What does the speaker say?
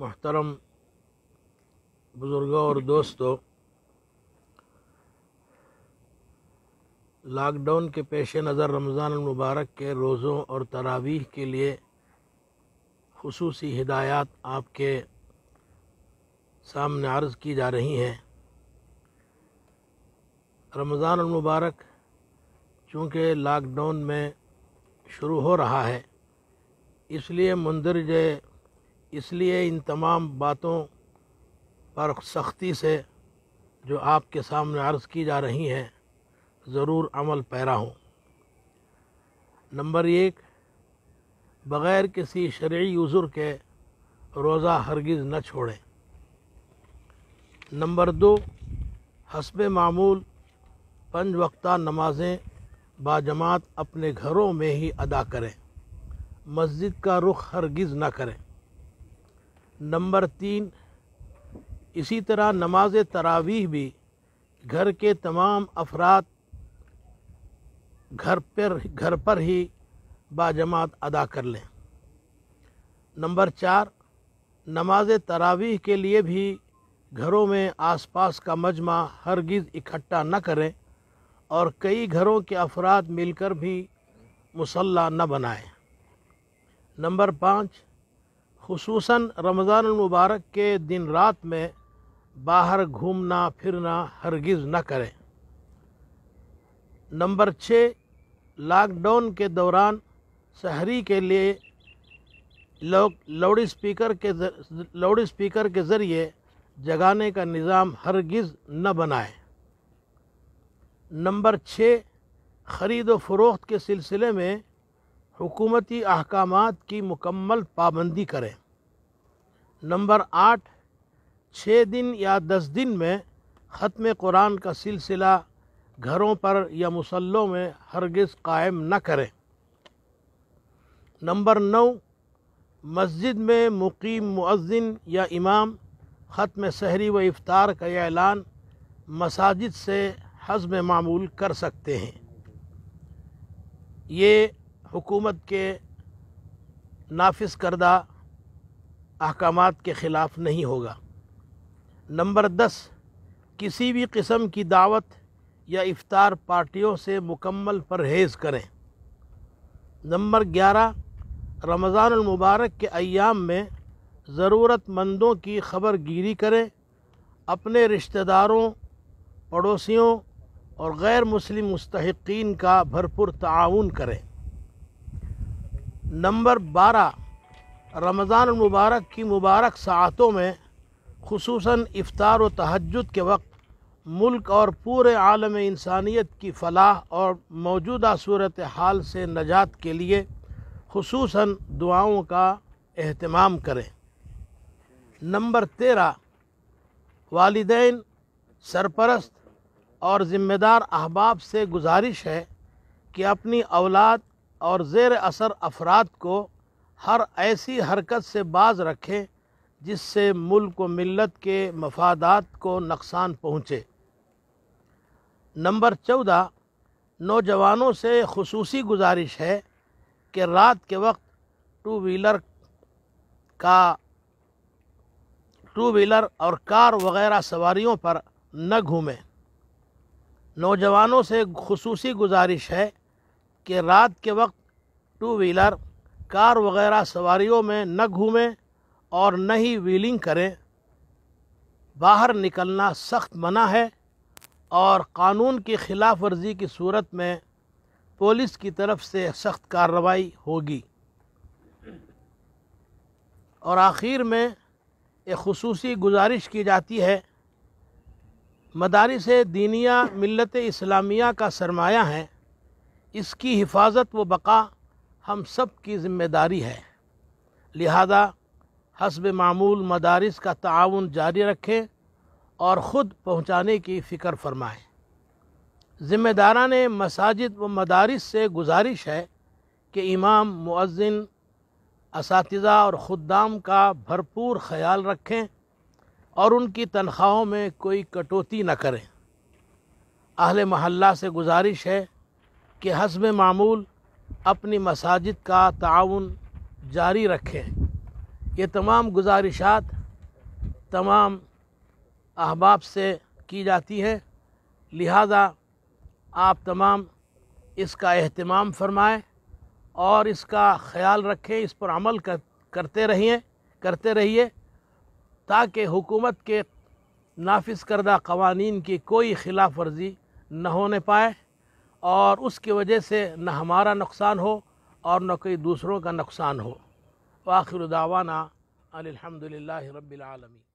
मोहतरम बुज़ुर्गों और दोस्तों लॉकडाउन के पेश नज़र रमज़ान मुबारक के रोज़ों और तरावीह के लिए खसूस हिदायत आपके सामने अर्ज़ की जा रही हैं रमज़ान मुबारक चूँकि लॉकडाउन में शुरू हो रहा है इसलिए मंदरज इसलिए इन तमाम बातों पर सख्ती से जो आपके सामने अर्ज़ की जा रही हैं ज़रूर अमल पैरा हूँ नंबर एक बग़ैर किसी शर्य उज़ुर के रोज़ा हरगिज़ न छोड़ें नंबर दो हसब मामूल पंज वक्ता नमाज़ें बाजमात अपने घरों में ही अदा करें मस्जिद का रुख हरगिज़ न करें नंबर तीन इसी तरह नमाज तरावीह भी घर के तमाम अफराद घर पर घर पर ही बाजमात अदा कर लें नंबर चार नमाज तरावीह के लिए भी घरों में आसपास का मजमा हरगिज़ इकट्ठा न करें और कई घरों के अफराद मिलकर भी मुसल्ला न बनाएं नंबर पाँच खसूस रमज़ान मुबारक के दिन रात में बाहर घूमना फिरना हरगिज़ न करें नंबर छः लॉकडाउन के दौरान शहरी के लिए लोग लाउड स्पीकर के लाउड स्पीकर के ज़रिए जगाने का निज़ाम हरगिज़ न बनाएं नंबर छः ख़रीद व फरोख्त के सिलसिले में हुकूमती अहकाम की मुकम्मल पाबंदी करें नंबर आठ छः दिन या दस दिन में ख़त्म कुरान का सिलसिला घरों पर या मुसल्लों में हरगिज़ कायम न करें नंबर नौ मस्जिद में मुकीम मुअज़िन या इमाम ख़त्म सहरी व इफ़ार का ऐलान मसाजिद से हजम मामूल कर सकते हैं ये हुकूमत के नाफिस करदा अहकाम के ख़िलाफ़ नहीं होगा नंबर दस किसी भी किस्म की दावत या इफ़ार पार्टियों से मुकम्मल परहेज़ करें नंबर ग्यारह रमज़ानमबारक के अयाम में ज़रूरतमंदों की खबर गिरी करें अपने रिश्तेदारों पड़ोसियों और गैर मुस्लिम मुस्तकिन का भरपूर ताउन करें नंबर बारह रमज़ान मुबारक की मुबारक सातों में खसूस इफ़ार व तहजद के वक्त मुल्क और पूरे आलम इंसानियत की फलाह और मौजूदा सूरत हाल से नजात के लिए खसूस दुआओं का अहतमाम करें नंबर तेरह वालदेन सरपरस्त और ज़िम्मेदार अहबाब से गुजारिश है कि अपनी औलाद और ज़ेर असर अफराद को हर ऐसी हरकत से बाज रखें जिससे मुल्क व मिलत के मफादात को नुकसान पहुँचे नंबर चौदह नौजवानों से खसूस गुजारिश है कि रात के वक्त टू व्हीलर का टू व्हीलर और कार वगैरह सवारियों पर न घूमें नौजवानों से खसूसी गुजारिश है कि रात के वक्त टू व्हीलर कार वगैरह सवारियों में न घूमें और न ही व्हीलिंग करें बाहर निकलना सख्त मना है और कानून की खिलाफ वर्जी की सूरत में पुलिस की तरफ से सख्त कार्रवाई होगी और आखिर में एक खसूस गुजारिश की जाती है मदारस दीनिया मिलत इस्लामिया का सरमाया है इसकी हिफाजत व बका हम सब की ज़िम्मेदारी है लिहाजा हसब मामूल मदारस का ताउन जारी रखें और ख़ुद पहुँचाने की फ़िक्र फरमाएँ ज़िम्मेदारा ने मसाजिद व मदारस से गुजारिश है कि इमाम मुअज़िन इस और ख़ुदाम का भरपूर ख्याल रखें और उनकी तनख्वाहों में कोई कटौती न करें अहल महल्ला से गुजारिश है कि हसब मामूल अपनी मसाजिद का ताउन जारी रखें ये तमाम गुजारिशात तमाम अहबाब से की जाती है लिहाजा आप तमाम इसका अहतमाम फरमाएँ और इसका ख्याल रखें इस पर अमल कर, करते रहिए करते रहिए ताकि हुकूमत के नाफिस करदा कवानीन की कोई खिलाफ वर्जी न होने पाए और उसकी वजह से न हमारा नुकसान हो और न कोई दूसरों का नुकसान हो आखिर दावाना अलहमदिल्ला रबालमी